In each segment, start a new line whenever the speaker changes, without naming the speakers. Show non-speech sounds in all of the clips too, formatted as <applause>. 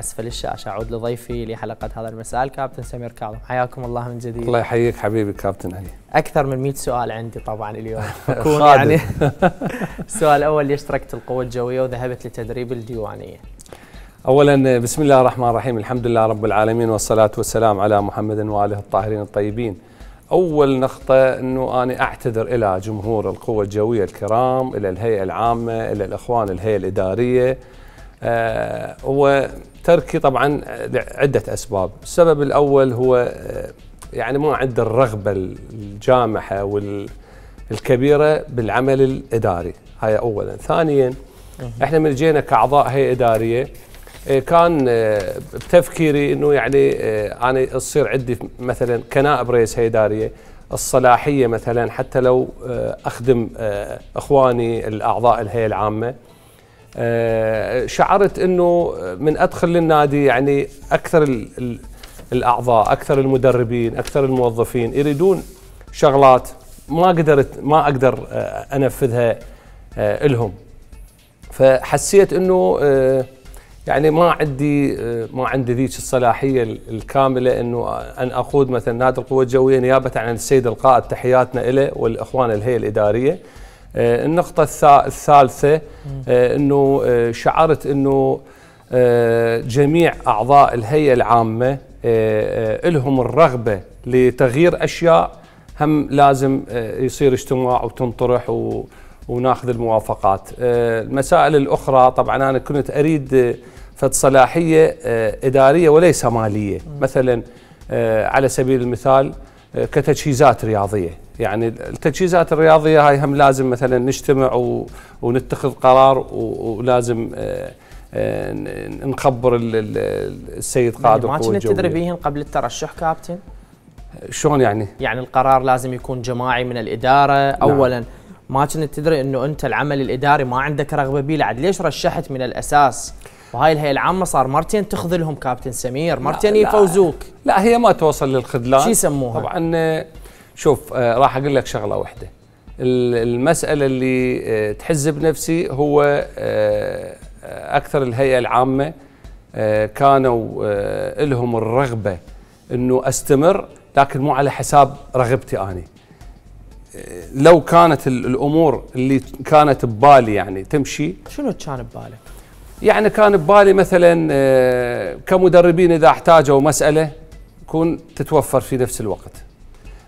اسفل الشاشه اعود لضيفي لحلقه هذا المساء الكابتن سمير كاظم حياكم الله من جديد الله
يحييك حبيبي كابتن علي
اكثر من 100 سؤال عندي طبعا اليوم <laughs> اكون يعني السؤال <laughs> الاول ليش تركت القوه الجويه وذهبت لتدريب الديوانيه؟
اولا بسم الله الرحمن الرحيم الحمد لله رب العالمين والصلاه والسلام على محمد واله الطاهرين الطيبين اول نقطه انه انا اعتذر الى جمهور القوه الجويه الكرام الى الهيئه العامه الى الاخوان الهيئه الاداريه آه، هو تركي طبعا لعدة أسباب السبب الأول هو آه، يعني ما عنده الرغبة الجامحة والكبيرة بالعمل الإداري هاي أولا ثانيا احنا من جينا كأعضاء هيئة إدارية آه، كان بتفكيري انه يعني انا تصير عندي مثلا كنائب رئيس هيئه اداريه الصلاحيه مثلا حتى لو اخدم اخواني الاعضاء الهيئه العامه آه، شعرت انه من ادخل للنادي يعني اكثر الاعضاء اكثر المدربين اكثر الموظفين يريدون شغلات ما قدرت ما اقدر آه، انفذها آه، لهم فحسيت انه يعني ما عندي ما عندي ذيك الصلاحيه الكامله انه ان اقود مثلا نادي القوه الجويه نيابه عن السيد القائد تحياتنا له والاخوان الهيئه الاداريه آه، النقطة الثالثة آه، أنه آه، شعرت أنه جميع أعضاء الهيئة العامة لهم الرغبة لتغيير أشياء هم لازم يصير اجتماع وتنطرح و وناخذ الموافقات المسائل الأخرى طبعا أنا كنت أريد فد صلاحية إدارية وليس مالية مثلا على سبيل المثال كتجهيزات رياضية يعني التجهيزات الرياضيه هاي هم لازم مثلا نجتمع و... ونتخذ قرار و... ولازم آه، آه، نخبر السيد قائد يعني ما كنت تدري بهم
قبل الترشح كابتن؟ شلون يعني؟ يعني القرار لازم يكون جماعي من الاداره نعم. اولا ما كنت تدري انه انت العمل الاداري ما عندك رغبه به لعد ليش رشحت من الاساس؟ وهاي الهيئه العامه صار مرتين تخذلهم كابتن سمير مرتين لا يفوزوك لا, لا هي ما توصل للخذلان شو يسموها؟ طبعا آه،
شوف آه، راح اقول لك شغله واحده المساله اللي آه، تحز بنفسي هو آه، اكثر الهيئه العامه كانوا لهم الرغبه انه استمر لكن مو على حساب رغبتي اني لو كانت الامور اللي كانت ببالي يعني تمشي
شنو كان ببالك؟
يعني كان ببالي مثلا كمدربين اذا احتاجوا مساله تكون تتوفر في نفس الوقت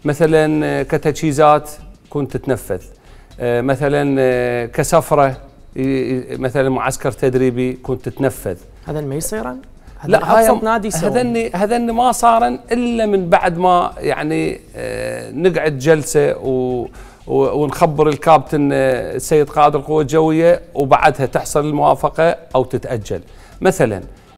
مثلا آه، كتجهيزات كنت تتنفذ آه، مثلا آه، كسفره مثلا معسكر تدريبي كنت تتنفذ
هذا ما يصير لا ابسط نادي هذني
هذني ما صارن الا من بعد ما يعني نقعد جلسه و ونخبر الكابتن السيد قائد القوى الجويه وبعدها تحصل الموافقه او تتاجل مثلا